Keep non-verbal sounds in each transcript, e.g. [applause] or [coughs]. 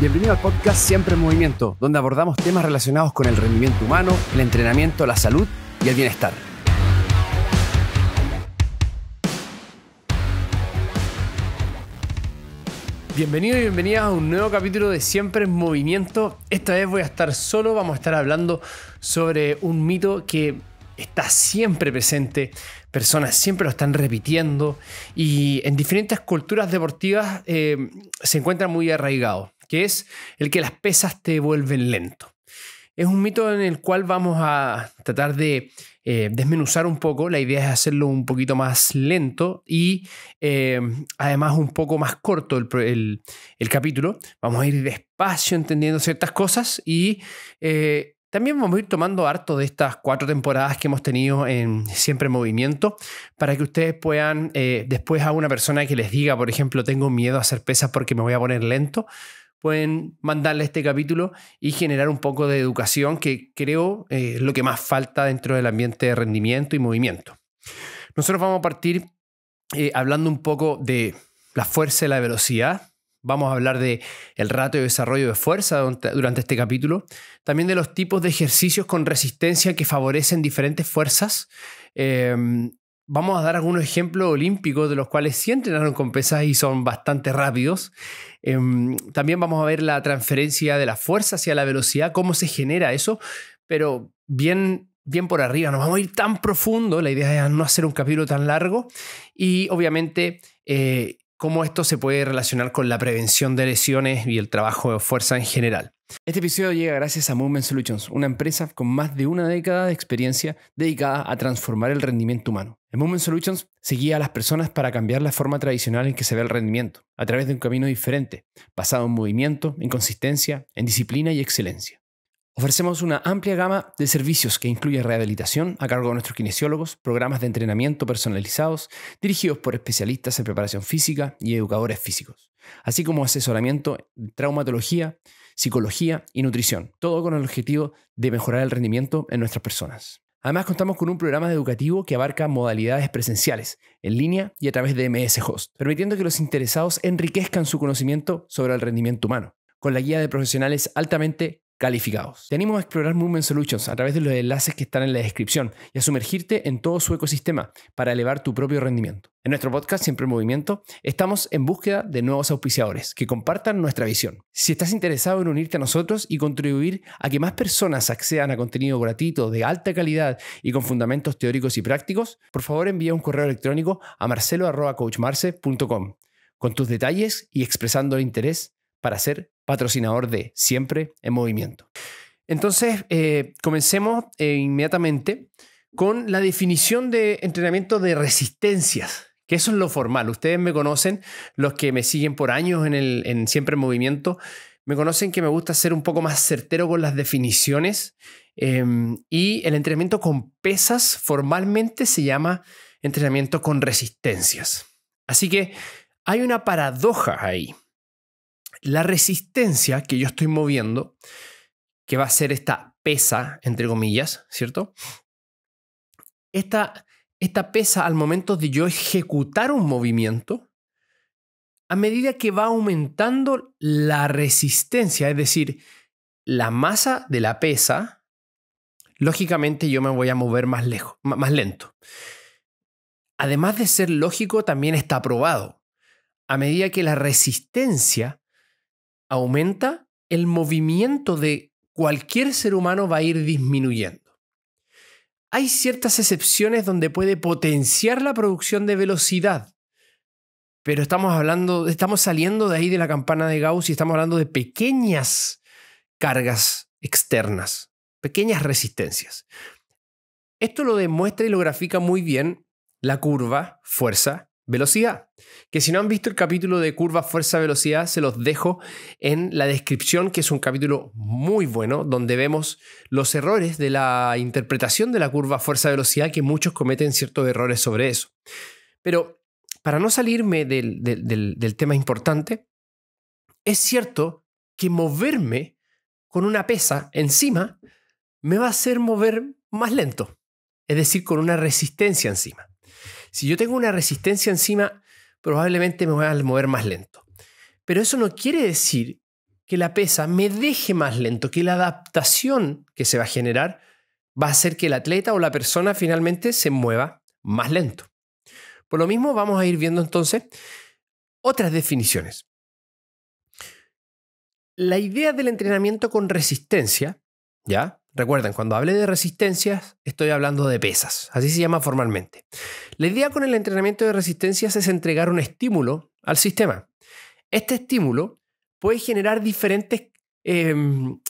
Bienvenido al podcast Siempre en Movimiento, donde abordamos temas relacionados con el rendimiento humano, el entrenamiento, la salud y el bienestar. Bienvenidos y bienvenidas a un nuevo capítulo de Siempre en Movimiento. Esta vez voy a estar solo, vamos a estar hablando sobre un mito que está siempre presente, personas siempre lo están repitiendo y en diferentes culturas deportivas eh, se encuentra muy arraigado que es el que las pesas te vuelven lento. Es un mito en el cual vamos a tratar de eh, desmenuzar un poco. La idea es hacerlo un poquito más lento y eh, además un poco más corto el, capítulo. Vamos a ir despacio entendiendo ciertas cosas y eh, también vamos a ir tomando harto de estas cuatro temporadas que hemos tenido en Siempre en Movimiento para que ustedes puedan, después a una persona que les diga, por ejemplo, tengo miedo a hacer pesas porque me voy a poner lento pueden mandarle este capítulo y generar un poco de educación, que creo eh, es lo que más falta dentro del ambiente de rendimiento y movimiento. Nosotros vamos a partir eh, hablando un poco de la fuerza y la velocidad. Vamos a hablar de el ratio de desarrollo de fuerza durante este capítulo, también de los tipos de ejercicios con resistencia que favorecen diferentes fuerzas em, vamos a dar algunos ejemplos olímpicos de los cuales sí entrenaron con pesas y son bastante rápidos. Em, también vamos a ver la transferencia de la fuerza hacia la velocidad, cómo se genera eso, pero bien, bien por arriba. No vamos a ir tan profundo, la idea es no hacer un capítulo tan largo y obviamente... Eh, cómo esto se puede relacionar con la prevención de lesiones y el trabajo de fuerza en general. Este episodio llega gracias a Movement Solutions, una empresa con más de una década de experiencia dedicada a transformar el rendimiento humano. En Movement Solutions se guía a las personas para cambiar la forma tradicional en que se ve el rendimiento, a través de un camino diferente, basado en movimiento, en consistencia, en disciplina y excelencia. Ofrecemos una amplia gama de servicios que incluye rehabilitación a cargo de nuestros kinesiólogos, programas de entrenamiento personalizados dirigidos por especialistas en preparación física y educadores físicos, así como asesoramiento en traumatología, psicología y nutrición, todo con el objetivo de mejorar el rendimiento en nuestras personas. Además, contamos con un programa educativo que abarca modalidades presenciales, en línea y a través de MS Host, permitiendo que los interesados enriquezcan su conocimiento sobre el rendimiento humano, con la guía de profesionales altamente calificados. Te animo a explorar Movement Solutions a través de los enlaces que están en la descripción y a sumergirte en todo su ecosistema para elevar tu propio rendimiento. En nuestro podcast Siempre en Movimiento estamos en búsqueda de nuevos auspiciadores que compartan nuestra visión. Si estás interesado en unirte a nosotros y contribuir a que más personas accedan a contenido gratuito de alta calidad y con fundamentos teóricos y prácticos, por favor envía un correo electrónico a marcelo.coachmarce.com con tus detalles y expresando el interés para ser patrocinador de Siempre en Movimiento. Entonces, eh, comencemos eh, inmediatamente con la definición de entrenamiento de resistencias, que eso es lo formal. Ustedes me conocen, los que me siguen por años en, el, Siempre en Movimiento, me conocen que me gusta ser un poco más certero con las definiciones em, y el entrenamiento con pesas formalmente se llama entrenamiento con resistencias. Así que hay una paradoja ahí la resistencia que yo estoy moviendo, que va a ser esta pesa, entre comillas, ¿cierto? Esta, esta pesa al momento de yo ejecutar un movimiento, a medida que va aumentando la resistencia, es decir, la masa de la pesa, lógicamente yo me voy a mover más, lejos, más lento. Además de ser lógico, también está probado. A medida que la resistencia aumenta, el movimiento de cualquier ser humano va a ir disminuyendo. Hay ciertas excepciones donde puede potenciar la producción de velocidad, pero estamos hablando, estamos saliendo de ahí de la campana de Gauss y estamos hablando de pequeñas cargas externas, pequeñas resistencias. Esto lo demuestra y lo grafica muy bien la curva fuerza velocidad. Que si no han visto el capítulo de curva fuerza-velocidad, se los dejo en la descripción, que es un capítulo muy bueno, donde vemos los errores de la interpretación de la curva fuerza-velocidad, que muchos cometen ciertos errores sobre eso. Pero para no salirme del, del tema importante, es cierto que moverme con una pesa encima me va a hacer mover más lento, es decir, con una resistencia encima. Si yo tengo una resistencia encima, probablemente me voy a mover más lento. Pero eso no quiere decir que la pesa me deje más lento, que la adaptación que se va a generar va a hacer que el atleta o la persona finalmente se mueva más lento. Por lo mismo vamos a ir viendo entonces otras definiciones. La idea del entrenamiento con resistencia, ¿ya? Recuerden, cuando hablé de resistencias, estoy hablando de pesas, así se llama formalmente. La idea con el entrenamiento de resistencias es entregar un estímulo al sistema. Este estímulo puede generar diferentes, em,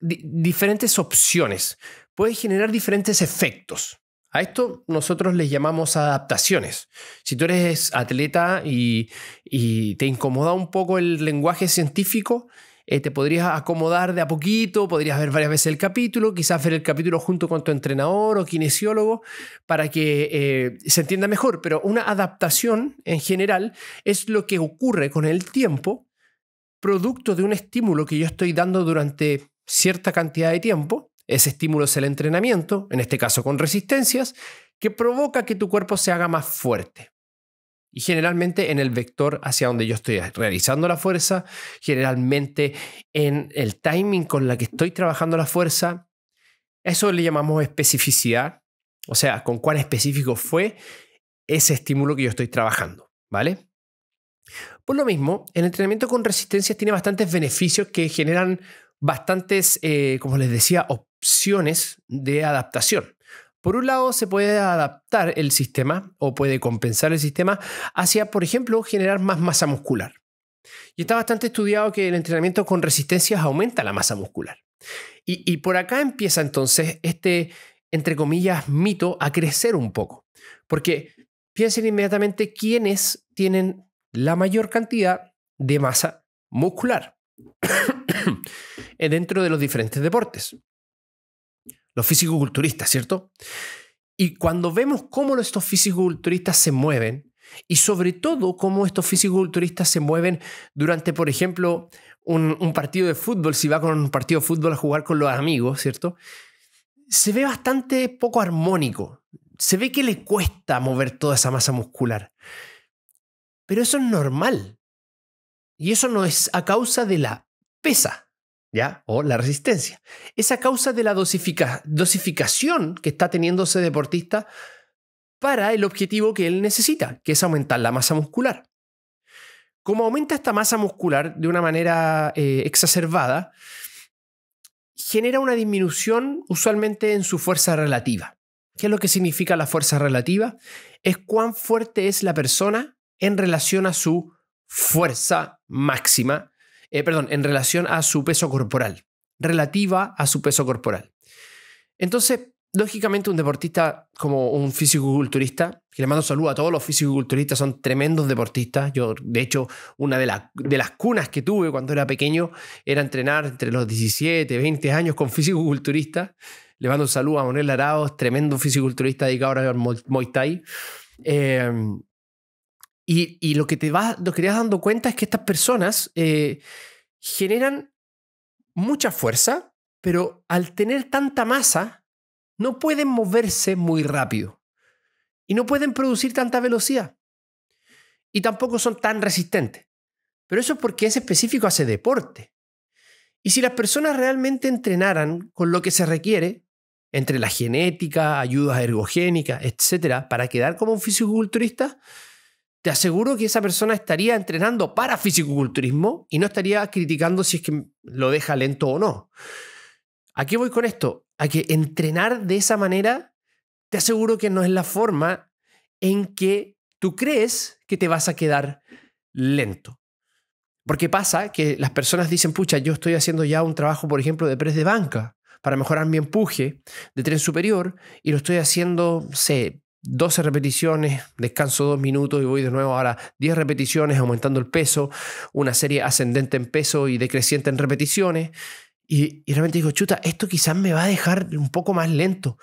diferentes opciones, puede generar diferentes efectos. A esto nosotros les llamamos adaptaciones. Si tú eres atleta y, y te incomoda un poco el lenguaje científico, eh, te podrías acomodar de a poquito, podrías ver varias veces el capítulo, quizás ver el capítulo junto con tu entrenador o kinesiólogo para que eh, se entienda mejor, pero una adaptación en general es lo que ocurre con el tiempo, producto de un estímulo que yo estoy dando durante cierta cantidad de tiempo, ese estímulo es el entrenamiento, en este caso con resistencias, que provoca que tu cuerpo se haga más fuerte. Y generalmente en el vector hacia donde yo estoy realizando la fuerza, generalmente en el timing con la que estoy trabajando la fuerza. Eso le llamamos especificidad, o sea, con cuán específico fue ese estímulo que yo estoy trabajando, ¿vale? Por lo mismo, el entrenamiento con resistencias tiene bastantes beneficios que generan bastantes, eh, como les decía, opciones de adaptación. Por un lado, se puede adaptar el sistema o puede compensar el sistema hacia, por ejemplo, generar más masa muscular. Y está bastante estudiado que el entrenamiento con resistencias aumenta la masa muscular. Y, por acá empieza entonces este, entre comillas, mito a crecer un poco. Porque piensen inmediatamente quiénes tienen la mayor cantidad de masa muscular [coughs] dentro de los diferentes deportes los físico-culturistas, ¿cierto? Y cuando vemos cómo estos físico-culturistas se mueven, y sobre todo cómo estos físico-culturistas se mueven durante, por ejemplo, un, un, partido de fútbol, si va con un partido de fútbol a jugar con los amigos, ¿cierto? Se ve bastante poco armónico. Se ve que le cuesta mover toda esa masa muscular. Pero eso es normal. Y eso no es a causa de la pesa. O la resistencia. Es a causa de la dosificación que está teniendo ese deportista para el objetivo que él necesita, que es aumentar la masa muscular. Como aumenta esta masa muscular de una manera eh, exacerbada, genera una disminución usualmente en su fuerza relativa. ¿Qué es lo que significa la fuerza relativa? Es cuán fuerte es la persona en relación a su fuerza máxima eh, perdón, en relación a su peso corporal, relativa a su peso corporal. Entonces, lógicamente un deportista como un fisicoculturista, que le mando saludo a todos los fisicoculturistas, son tremendos deportistas. Yo, de hecho, una de, de, las cunas que tuve cuando era pequeño era entrenar entre los 17, 20 años con fisicoculturistas. Le mando saludo a Manuel Araos, tremendo fisiculturista dedicado ahora al Muay eh, y, lo que te vas, lo dando cuenta es que estas personas eh, generan mucha fuerza, pero al tener tanta masa, no pueden moverse muy rápido. Y no pueden producir tanta velocidad. Y tampoco son tan resistentes. Pero eso es porque es específico hace deporte. Y si las personas realmente entrenaran con lo que se requiere, entre la genética, ayudas ergogénicas, etcétera, para quedar como un fisiculturista, te aseguro que esa persona estaría entrenando para fisicoculturismo y no estaría criticando si es que lo deja lento o no. ¿A qué voy con esto? A que entrenar de esa manera, te aseguro que no es la forma en que tú crees que te vas a quedar lento. Porque pasa que las personas dicen, pucha, yo estoy haciendo ya un trabajo, por ejemplo, de press de banca para mejorar mi empuje de tren superior y lo estoy haciendo, sé, 12 repeticiones, descanso 2 minutos y voy de nuevo ahora 10 repeticiones aumentando el peso, una serie ascendente en peso y decreciente en repeticiones. Y, realmente digo, chuta, esto quizás me va a dejar un poco más lento.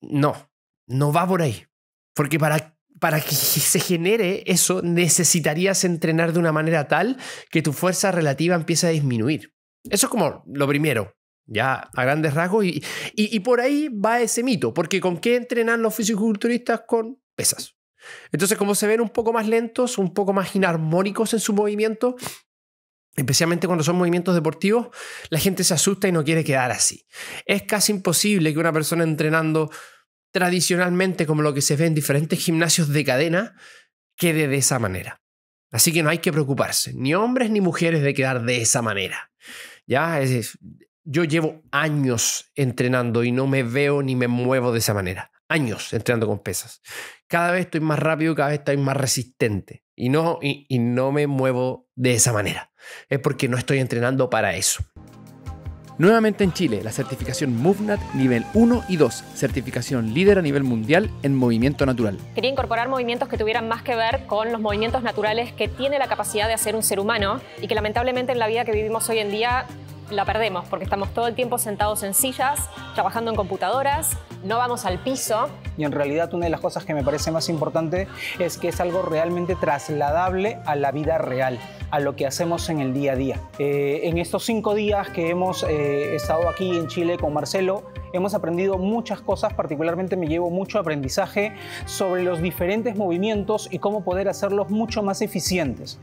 No, no va por ahí. Porque para, para que [laughs] se genere eso necesitarías entrenar de una manera tal que tu fuerza relativa empiece a disminuir. Eso es como lo primero, ya, a grandes rasgos. Y, y, por ahí va ese mito, porque ¿con qué entrenan los fisiculturistas? Con pesas. Entonces, como se ven un poco más lentos, un poco más inarmónicos en su movimiento, especialmente cuando son movimientos deportivos, la gente se asusta y no quiere quedar así. Es casi imposible que una persona entrenando tradicionalmente como lo que se ve en diferentes gimnasios de cadena quede de esa manera. Así que no hay que preocuparse, ni hombres ni mujeres de quedar de esa manera. Ya, es, yo llevo años entrenando y no me veo ni me muevo de esa manera. Años entrenando con pesas. Cada vez estoy más rápido, cada vez estoy más resistente y no, y, no me muevo de esa manera. Es porque no estoy entrenando para eso. Nuevamente en Chile, la certificación MoveNat nivel 1 y 2, certificación líder a nivel mundial en movimiento natural. Quería incorporar movimientos que tuvieran más que ver con los movimientos naturales que tiene la capacidad de hacer un ser humano y que lamentablemente en la vida que vivimos hoy en día la perdemos porque estamos todo el tiempo sentados en sillas, trabajando en computadoras, no vamos al piso. Y en realidad una de las cosas que me parece más importante es que es algo realmente trasladable a la vida real, a lo que hacemos en el día a día. Eh, en estos cinco días que hemos eh, estado aquí en Chile con Marcelo, hemos aprendido muchas cosas, particularmente me llevo mucho aprendizaje sobre los diferentes movimientos y cómo poder hacerlos mucho más eficientes.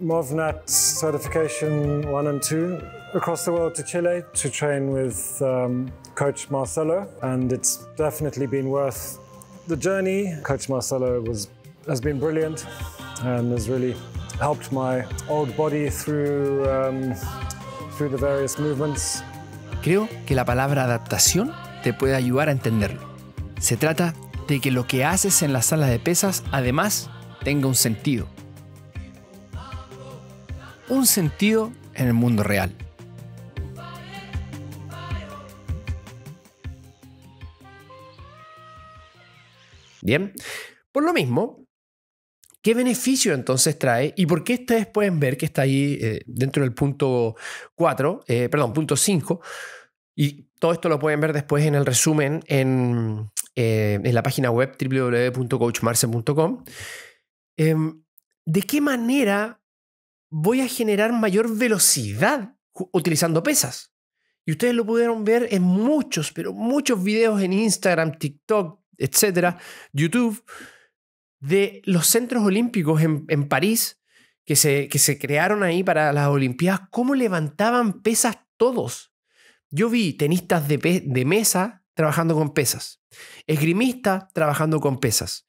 MOVNAT Certification 1 and 2 across the world to Chile to train with um, Coach Marcelo, and it's definitely been worth the journey. Coach Marcelo was, has been brilliant and has really helped my old body through, um, through the various movements. Creo que la palabra adaptación te puede ayudar a entenderlo. Se trata de que lo que haces en la sala de pesas además tenga un sentido. Un sentido en el mundo real. Bien, por lo mismo, ¿qué beneficio entonces trae? Y por qué ustedes pueden ver que está ahí eh, dentro del punto 4, eh, perdón, punto 5, y todo esto lo pueden ver después en el resumen en, eh, en la página web www.coachmarce.com. Em, ¿De qué manera voy a generar mayor velocidad utilizando pesas? Y ustedes lo pudieron ver en muchos, pero muchos videos en Instagram, TikTok, etcétera, YouTube, de los centros olímpicos en, París que se, se crearon ahí para las Olimpiadas, cómo levantaban pesas todos. Yo vi tenistas de, mesa trabajando con pesas, esgrimistas trabajando con pesas,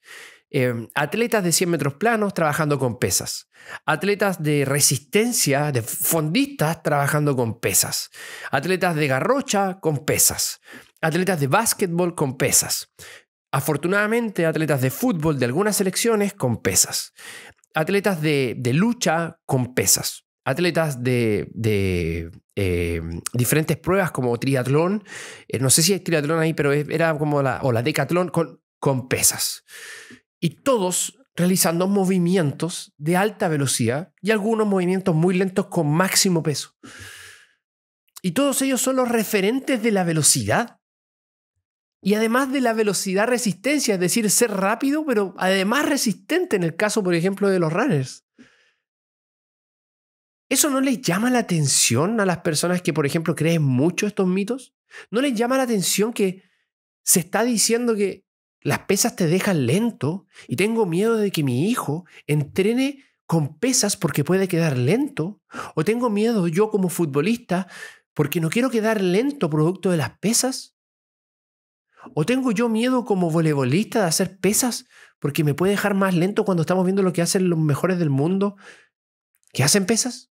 em, atletas de 100 metros planos trabajando con pesas, atletas de resistencia, de fondistas trabajando con pesas, atletas de garrocha con pesas, atletas de básquetbol con pesas, Afortunadamente, atletas de fútbol de algunas selecciones con pesas. Atletas de, lucha con pesas. Atletas de, em, diferentes pruebas como triatlón. Eh, no sé si hay triatlón ahí, pero era como la, o la decatlón con, con pesas. Y todos realizando movimientos de alta velocidad y algunos movimientos muy lentos con máximo peso. Y todos ellos son los referentes de la velocidad y además de la velocidad resistencia, es decir, ser rápido, pero además resistente en el caso, por ejemplo, de los runners. ¿Eso no les llama la atención a las personas que, por ejemplo, creen mucho estos mitos? ¿No les llama la atención que se está diciendo que las pesas te dejan lento y tengo miedo de que mi hijo entrene con pesas porque puede quedar lento? ¿O tengo miedo yo como futbolista porque no quiero quedar lento producto de las pesas? ¿O tengo yo miedo como voleibolista de hacer pesas porque me puede dejar más lento cuando estamos viendo lo que hacen los mejores del mundo que hacen pesas?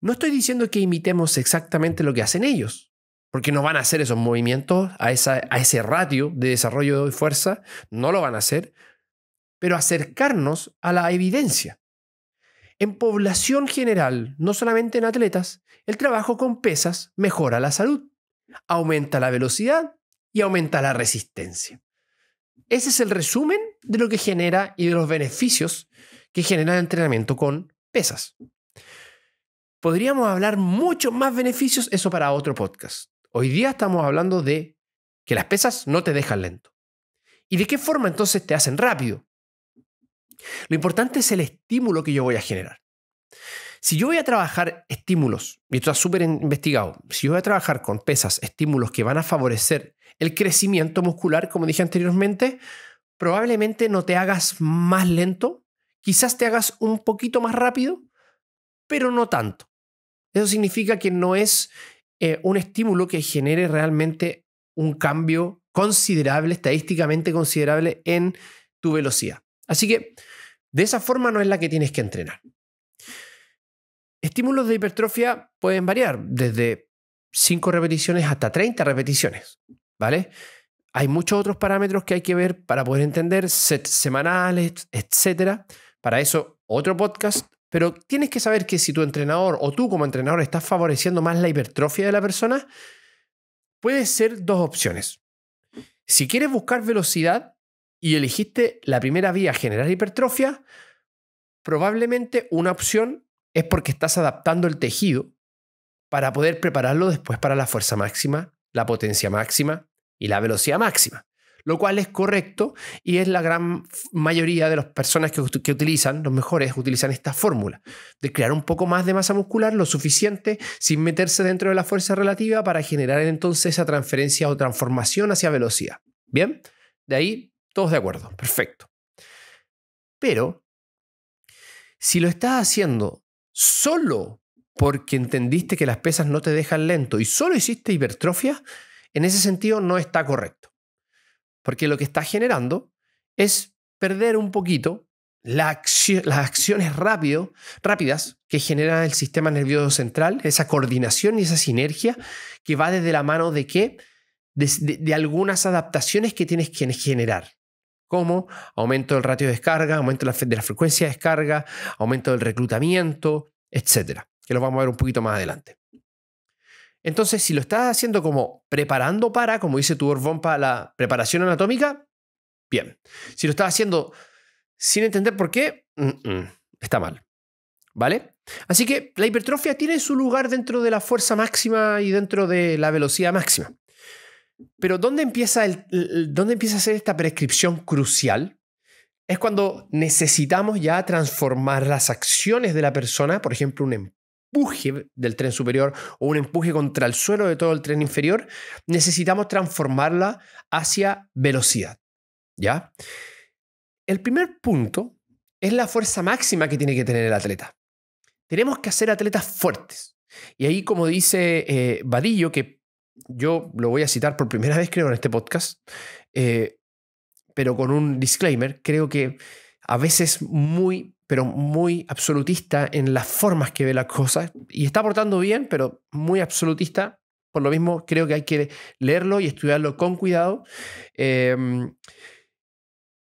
No estoy diciendo que imitemos exactamente lo que hacen ellos, porque no van a hacer esos movimientos a, a ese ratio de desarrollo de fuerza, no lo van a hacer, pero acercarnos a la evidencia. En población general, no solamente en atletas, el trabajo con pesas mejora la salud aumenta la velocidad y aumenta la resistencia. Ese es el resumen de lo que genera y de los beneficios que genera el entrenamiento con pesas. Podríamos hablar muchos más beneficios, eso para otro podcast. Hoy día estamos hablando de que las pesas no te dejan lento. ¿Y de qué forma entonces te hacen rápido? Lo importante es el estímulo que yo voy a generar. Si yo voy a trabajar estímulos, y esto está súper investigado, si yo voy a trabajar con pesas, estímulos que van a favorecer el crecimiento muscular, como dije anteriormente, probablemente no te hagas más lento, quizás te hagas un poquito más rápido, pero no tanto. Eso significa que no es eh, un estímulo que genere realmente un cambio considerable, estadísticamente considerable en tu velocidad. Así que de esa forma no es la que tienes que entrenar. Estímulos de hipertrofia pueden variar desde 5 repeticiones hasta 30 repeticiones, ¿vale? Hay muchos otros parámetros que hay que ver para poder entender, sets semanales, etcétera. Para eso, otro podcast. Pero tienes que saber que si tu entrenador o tú como entrenador estás favoreciendo más la hipertrofia de la persona, puede ser dos opciones. Si quieres buscar velocidad y elegiste la primera vía generar hipertrofia, probablemente una opción es porque estás adaptando el tejido para poder prepararlo después para la fuerza máxima, la potencia máxima y la velocidad máxima. Lo cual es correcto y es la gran mayoría de las personas que, utilizan, los mejores, utilizan esta fórmula de crear un poco más de masa muscular, lo suficiente, sin meterse dentro de la fuerza relativa para generar entonces esa transferencia o transformación hacia velocidad. ¿Bien? De ahí, todos de acuerdo. Perfecto. Pero, si lo estás haciendo solo porque entendiste que las pesas no te dejan lento y solo hiciste hipertrofia, en ese sentido no está correcto. Porque lo que está generando es perder un poquito las acciones rápidas que genera el sistema nervioso central, esa coordinación y esa sinergia que va desde la mano de qué? de, algunas adaptaciones que tienes que generar como aumento del ratio de descarga, aumento de la frecuencia de descarga, aumento del reclutamiento, etcétera, que lo vamos a ver un poquito más adelante. Entonces, si lo estás haciendo como preparando para, como dice tu Von para la preparación anatómica, bien. Si lo estás haciendo sin entender por qué, está mal. ¿Vale? Así que la hipertrofia tiene su lugar dentro de la fuerza máxima y dentro de la velocidad máxima. Pero ¿dónde empieza, ¿dónde empieza a ser esta prescripción crucial? Es cuando necesitamos ya transformar las acciones de la persona, por ejemplo, un empuje del tren superior o un empuje contra el suelo de todo el tren inferior, necesitamos transformarla hacia velocidad. ¿Ya? El primer punto es la fuerza máxima que tiene que tener el atleta. Tenemos que hacer atletas fuertes. Y ahí, como dice eh, Vadillo, que yo lo voy a citar por primera vez, creo, en este podcast, eh, pero con un disclaimer, creo que a veces muy, pero muy absolutista en las formas que ve las cosas, y está aportando bien, pero muy absolutista, por lo mismo creo que hay que leerlo y estudiarlo con cuidado. Em,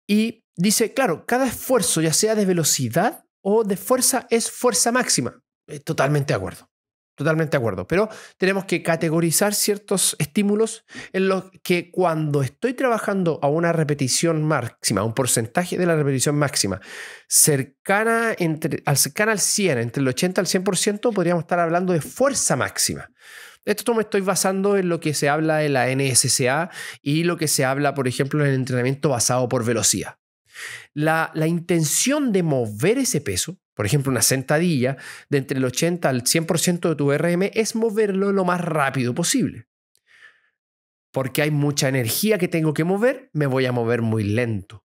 y dice, claro, cada esfuerzo, ya sea de velocidad o de fuerza, es fuerza máxima. Totalmente de acuerdo. Totalmente de acuerdo. Pero tenemos que categorizar ciertos estímulos en los que cuando estoy trabajando a una repetición máxima, un porcentaje de la repetición máxima, cercana, entre, cercana al 100, entre el 80 al 100%, podríamos estar hablando de fuerza máxima. Esto me estoy basando en lo que se habla de la NSCA y lo que se habla, por ejemplo, en el entrenamiento basado por velocidad. la intención de mover ese peso por ejemplo, una sentadilla, de entre el 80 al 100% de tu RM es moverlo lo más rápido posible. Porque hay mucha energía que tengo que mover, me voy a mover muy lento.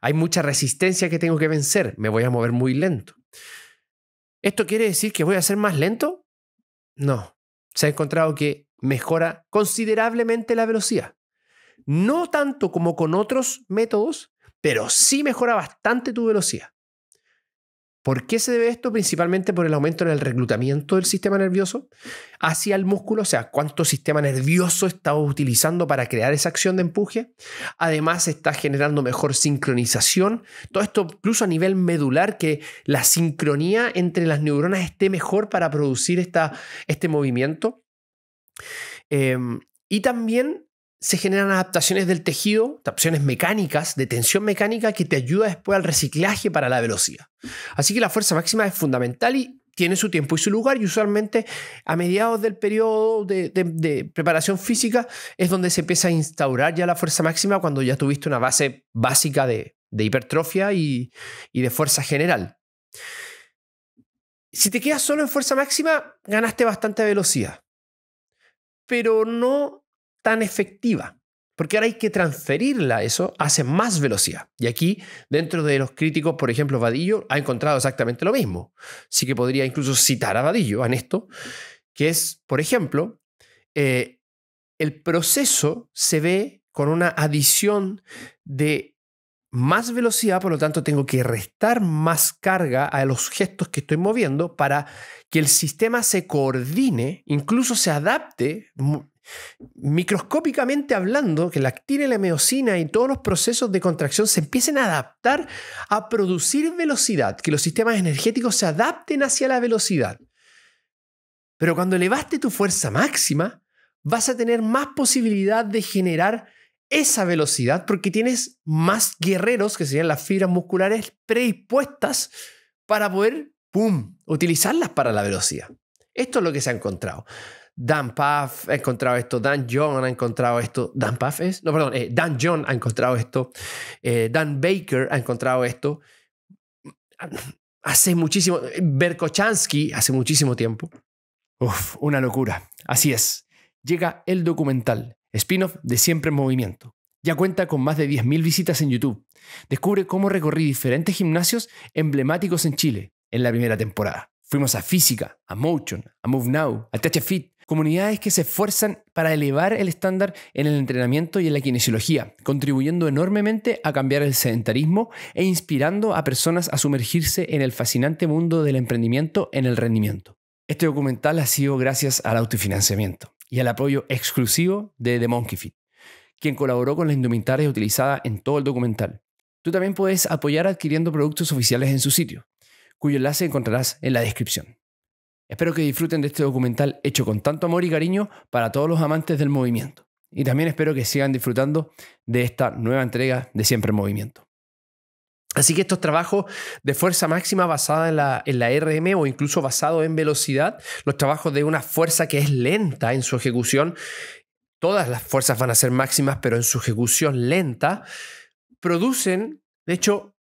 Hay mucha resistencia que tengo que vencer, me voy a mover muy lento. ¿Esto quiere decir que voy a ser más lento? No. Se ha encontrado que mejora considerablemente la velocidad. No tanto como con otros métodos, pero sí mejora bastante tu velocidad. ¿Por qué se debe esto? Principalmente por el aumento en el reclutamiento del sistema nervioso hacia el músculo, o sea, cuánto sistema nervioso está utilizando para crear esa acción de empuje. Además, está generando mejor sincronización. Todo esto incluso a nivel medular, que la sincronía entre las neuronas esté mejor para producir esta, este movimiento. Em, y también se generan adaptaciones del tejido, adaptaciones mecánicas, de tensión mecánica que te ayuda después al reciclaje para la velocidad. Así que la fuerza máxima es fundamental y tiene su tiempo y su lugar y usualmente a mediados del periodo de, preparación física es donde se empieza a instaurar ya la fuerza máxima cuando ya tuviste una base básica de, hipertrofia y de fuerza general. Si te quedas solo en fuerza máxima, ganaste bastante velocidad, pero no tan efectiva. Porque ahora hay que transferirla a eso, hace más velocidad. Y aquí, dentro de los críticos, por ejemplo, Vadillo ha encontrado exactamente lo mismo. Sí que podría incluso citar a Vadillo en esto, que es, por ejemplo, eh, el proceso se ve con una adición de más velocidad, por lo tanto tengo que restar más carga a los gestos que estoy moviendo para que el sistema se coordine, incluso se adapte microscópicamente hablando, que la actina y la miocina y todos los procesos de contracción se empiecen a adaptar a producir velocidad, que los sistemas energéticos se adapten hacia la velocidad. Pero cuando elevaste tu fuerza máxima, vas a tener más posibilidad de generar esa velocidad porque tienes más guerreros, que serían las fibras musculares, predispuestas para poder, ¡pum!, utilizarlas para la velocidad. Esto es lo que se ha encontrado. Dan Puff ha encontrado esto, Dan John ha encontrado esto, Dan Puff es, no, perdón, eh, Dan John ha encontrado esto, eh, Dan Baker ha encontrado esto, hace muchísimo, Berkochansky hace muchísimo tiempo. Uf, una locura, así es. Llega el documental, spin-off de Siempre en Movimiento. Ya cuenta con más de 10.000 visitas en YouTube. Descubre cómo recorrí diferentes gimnasios emblemáticos en Chile en la primera temporada. Fuimos a Física, a Motion, a Move Now, a Touch Fit, comunidades que se esfuerzan para elevar el estándar en el entrenamiento y en la kinesiología, contribuyendo enormemente a cambiar el sedentarismo e inspirando a personas a sumergirse en el fascinante mundo del emprendimiento en el rendimiento. Este documental ha sido gracias al autofinanciamiento y al apoyo exclusivo de The Monkey Fit, quien colaboró con la indumentaria utilizada en todo el documental. Tú también puedes apoyar adquiriendo productos oficiales en su sitio, cuyo enlace encontrarás en la descripción. Espero que disfruten de este documental hecho con tanto amor y cariño para todos los amantes del movimiento. Y también espero que sigan disfrutando de esta nueva entrega de Siempre en Movimiento. Así que estos trabajos de fuerza máxima basada en la, RM o incluso basado en velocidad, los trabajos de una fuerza que es lenta en su ejecución, todas las fuerzas van a ser máximas, pero en su ejecución lenta, producen, de hecho,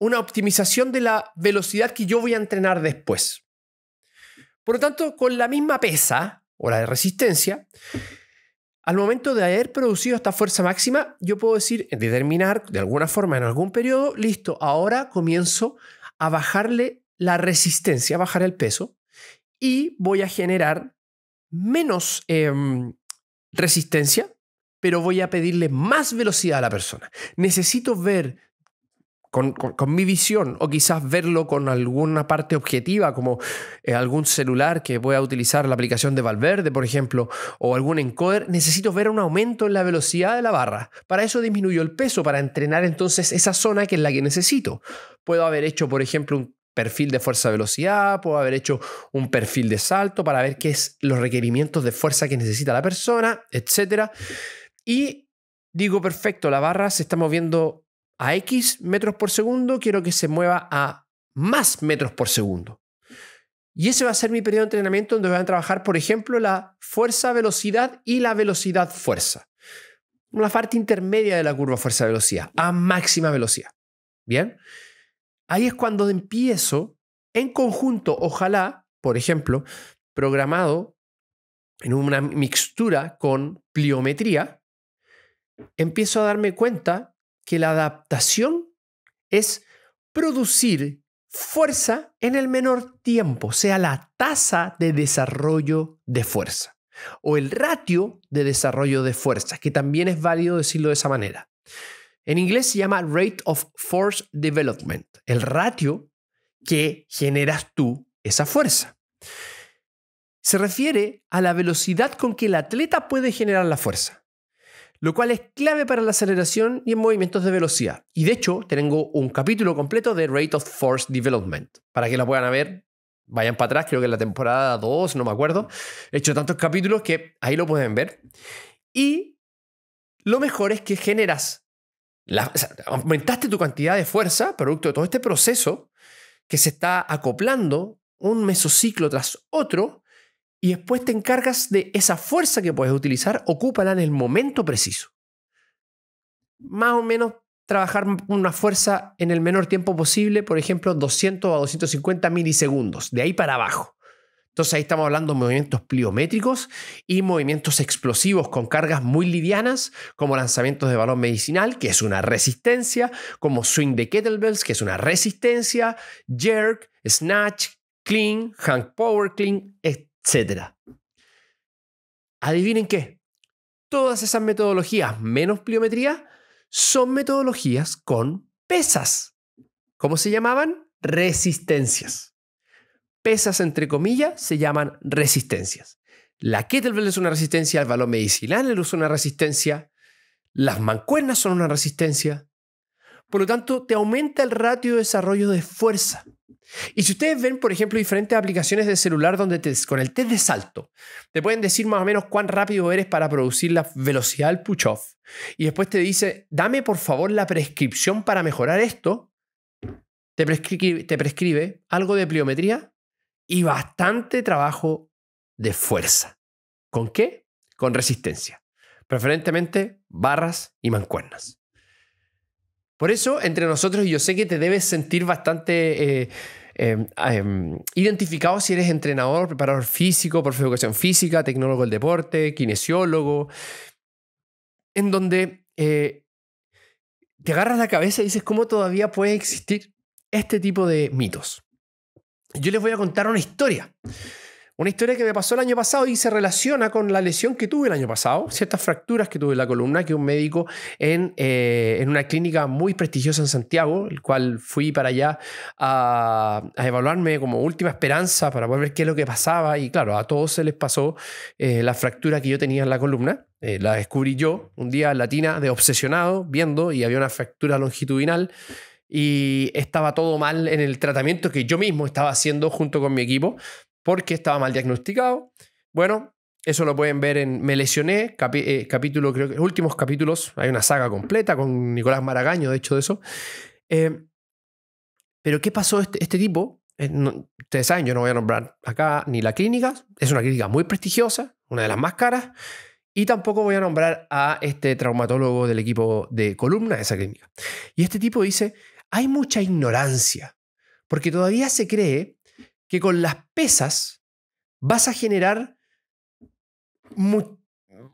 una optimización de la velocidad que yo voy a entrenar después. Por lo tanto, con la misma pesa o la de resistencia, al momento de haber producido esta fuerza máxima, yo puedo decir, determinar de alguna forma en algún periodo, listo, ahora comienzo a bajarle la resistencia, a bajar el peso y voy a generar menos em, resistencia, pero voy a pedirle más velocidad a la persona. Necesito ver con, mi visión o quizás verlo con alguna parte objetiva como eh, algún celular que voy a utilizar la aplicación de Valverde, por ejemplo, o algún encoder, necesito ver un aumento en la velocidad de la barra. Para eso disminuyo el peso, para entrenar entonces esa zona que es la que necesito. Puedo haber hecho, por ejemplo, un perfil de fuerza-velocidad, puedo haber hecho un perfil de salto para ver qué es los requerimientos de fuerza que necesita la persona, etc. Y digo, perfecto, la barra se está moviendo a X metros por segundo, quiero que se mueva a más metros por segundo. Y ese va a ser mi periodo de entrenamiento donde voy a trabajar, por ejemplo, la fuerza-velocidad y la velocidad-fuerza. Una parte intermedia de la curva fuerza-velocidad, a máxima velocidad. ¿Bien? Ahí es cuando empiezo en conjunto, ojalá, por ejemplo, programado en una mixtura con pliometría, empiezo a darme cuenta que la adaptación es producir fuerza en el menor tiempo, o sea, la tasa de desarrollo de fuerza o el ratio de desarrollo de fuerza, que también es válido decirlo de esa manera. En inglés se llama Rate of Force Development, el ratio que generas tú esa fuerza. Se refiere a la velocidad con que el atleta puede generar la fuerza lo cual es clave para la aceleración y en movimientos de velocidad. Y de hecho, tengo un capítulo completo de Rate of Force Development. Para que lo puedan ver, vayan para atrás, creo que en la temporada 2, no me acuerdo. He hecho tantos capítulos que ahí lo pueden ver. Y lo mejor es que generas, aumentaste tu cantidad de fuerza, producto de todo este proceso que se está acoplando un mesociclo tras otro, y después te encargas de esa fuerza que puedes utilizar, ocúpala en el momento preciso. Más o menos trabajar una fuerza en el menor tiempo posible, por ejemplo, 200 a 250 milisegundos, de ahí para abajo. Entonces ahí estamos hablando de movimientos pliométricos y movimientos explosivos con cargas muy livianas, como lanzamientos de balón medicinal, que es una resistencia, como swing de kettlebells, que es una resistencia, jerk, snatch, clean, hang power clean, etc etcétera. Adivinen qué, todas esas metodologías menos pliometría son metodologías con pesas. ¿Cómo se llamaban? Resistencias. Pesas, entre comillas, se llaman resistencias. La kettlebell es una resistencia, el balón medicinal es una resistencia, las mancuernas son una resistencia. Por lo tanto, te aumenta el ratio de desarrollo de fuerza. Y si ustedes ven, por ejemplo, diferentes aplicaciones de celular donde con el test de salto te pueden decir más o menos cuán rápido eres para producir la velocidad del push-off y después te dice, dame por favor la prescripción para mejorar esto, te te prescribe algo de pliometría y bastante trabajo de fuerza. ¿Con qué? Con resistencia. Preferentemente barras y mancuernas. Por eso, entre nosotros, yo sé que te debes sentir bastante eh, eh, ah, em, identificado si eres entrenador, preparador físico, profesor de educación física, tecnólogo del deporte, kinesiólogo, en donde eh, te agarras la cabeza y dices, ¿cómo todavía puede existir este tipo de mitos? Yo les voy a contar una historia una historia que me pasó el año pasado y se relaciona con la lesión que tuve el año pasado, ciertas fracturas que tuve en la columna, que un médico en, eh, una clínica muy prestigiosa en Santiago, el cual fui para allá a, evaluarme como última esperanza para poder ver qué es lo que pasaba. Y claro, a todos se les pasó eh, la fractura que yo tenía en la columna. Eh, la descubrí yo un día latina de obsesionado, viendo, y había una fractura longitudinal y estaba todo mal en el tratamiento que yo mismo estaba haciendo junto con mi equipo porque estaba mal diagnosticado. Bueno, eso lo pueden ver en Me lesioné, eh, capítulo, creo que últimos capítulos, hay una saga completa con Nicolás Maragaño, de hecho, de eso. Eh, pero ¿qué pasó este, este tipo? Eh, ustedes saben, yo no voy a nombrar acá ni la clínica, es una clínica muy prestigiosa, una de las más caras, y tampoco voy a nombrar a este traumatólogo del equipo de columna de esa clínica. Y este tipo dice, hay mucha ignorancia, porque todavía se cree que con las pesas vas a generar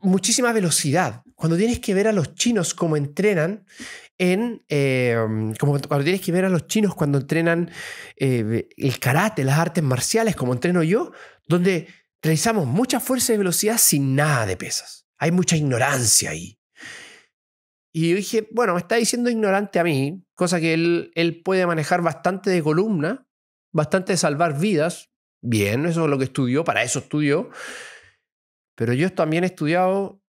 muchísima velocidad. Cuando tienes que ver a los chinos cómo entrenan en. Em, como cuando tienes que ver a los chinos cuando entrenan eh, el karate, las artes marciales, como entreno yo, donde realizamos mucha fuerza y velocidad sin nada de pesas. Hay mucha ignorancia ahí. Y yo dije, bueno, me está diciendo ignorante a mí, cosa que él puede manejar bastante de columna, bastante de salvar vidas. Bien, eso es lo que estudió, para eso estudió. Pero yo también he estudiado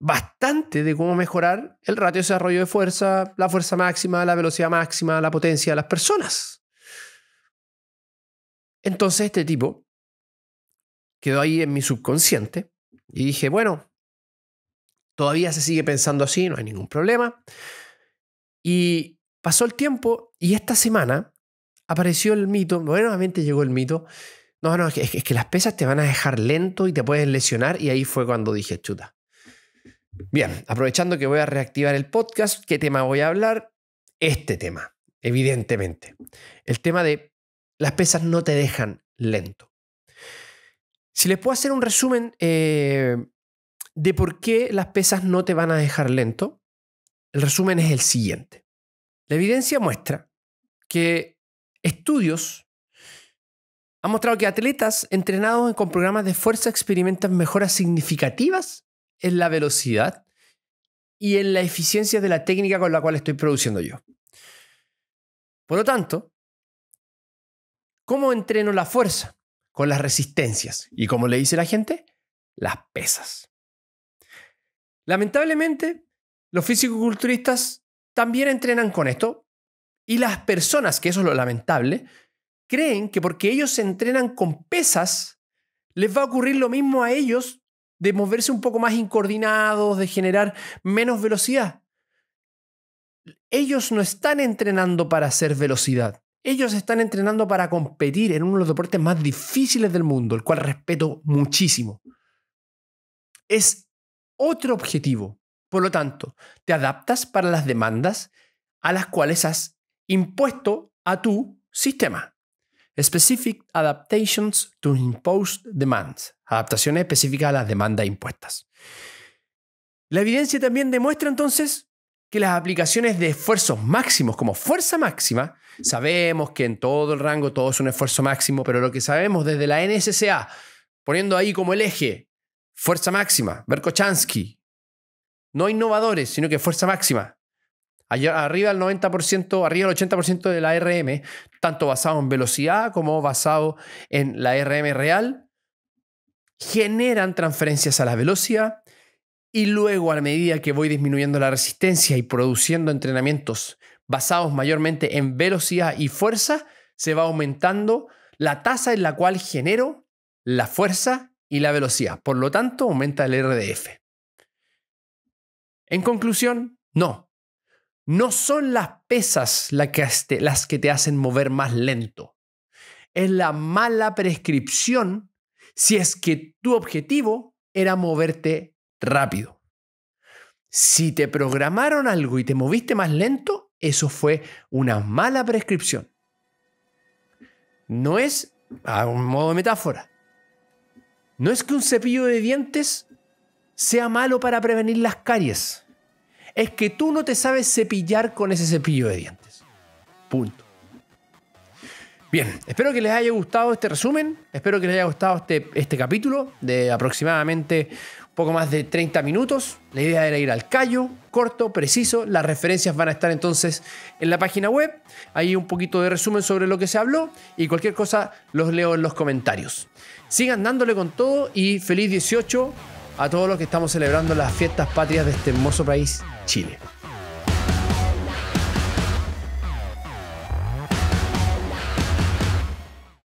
bastante de cómo mejorar el ratio de desarrollo de fuerza, la fuerza máxima, la velocidad máxima, la potencia de las personas. Entonces este tipo quedó ahí en mi subconsciente y dije, bueno, todavía se sigue pensando así, no hay ningún problema. Y pasó el tiempo y esta semana apareció el mito, nuevamente llegó el mito. No, no, es que, las pesas te van a dejar lento y te puedes lesionar. Y ahí fue cuando dije, chuta. Bien, aprovechando que voy a reactivar el podcast, ¿qué tema voy a hablar? Este tema, evidentemente. El tema de las pesas no te dejan lento. Si les puedo hacer un resumen eh, de por qué las pesas no te van a dejar lento, el resumen es el siguiente. La evidencia muestra que estudios han mostrado que atletas entrenados con programas de fuerza experimentan mejoras significativas en la velocidad y en la eficiencia de la técnica con la cual estoy produciendo yo. Por lo tanto, ¿cómo entreno la fuerza? Con las resistencias. ¿Y como le dice la gente? Las pesas. Lamentablemente, los físico-culturistas también entrenan con esto, y las personas, que eso es lo lamentable, creen que porque ellos se entrenan con pesas, les va a ocurrir lo mismo a ellos de moverse un poco más incoordinados, de generar menos velocidad. Ellos no están entrenando para hacer velocidad. Ellos están entrenando para competir en uno de los deportes más difíciles del mundo, el cual respeto muchísimo. Es otro objetivo. Por lo tanto, te adaptas para las demandas a las cuales has impuesto a tu sistema. Specific adaptations to imposed demands. Adaptaciones específicas a las demandas impuestas. La evidencia también demuestra entonces que las aplicaciones de esfuerzos máximos como fuerza máxima, sabemos que en todo el rango todo es un esfuerzo máximo, pero lo que sabemos desde la NSCA, poniendo ahí como el eje fuerza máxima, Berkochansky, no innovadores, sino que fuerza máxima, arriba del 90%, arriba del 80% de la RM, tanto basado en velocidad como basado en la RM real, generan transferencias a la velocidad y luego a medida que voy disminuyendo la resistencia y produciendo entrenamientos basados mayormente en velocidad y fuerza, se va aumentando la tasa en la cual genero la fuerza y la velocidad. Por lo tanto, aumenta el RDF. En conclusión, no, no son las pesas las que te hacen mover más lento. Es la mala prescripción si es que tu objetivo era moverte rápido. Si te programaron algo y te moviste más lento, eso fue una mala prescripción. No es, a un modo de metáfora, no es que un cepillo de dientes sea malo para prevenir las caries es que tú no te sabes cepillar con ese cepillo de dientes. Punto. Bien, espero que les haya gustado este resumen, espero que les haya gustado este, este capítulo de aproximadamente un poco más de 30 minutos. La idea era ir al callo, corto, preciso. Las referencias van a estar entonces en la página web. Hay un poquito de resumen sobre lo que se habló y cualquier cosa los leo en los comentarios. Sigan dándole con todo y feliz 18 a todos los que estamos celebrando las fiestas patrias de este hermoso país 纪念。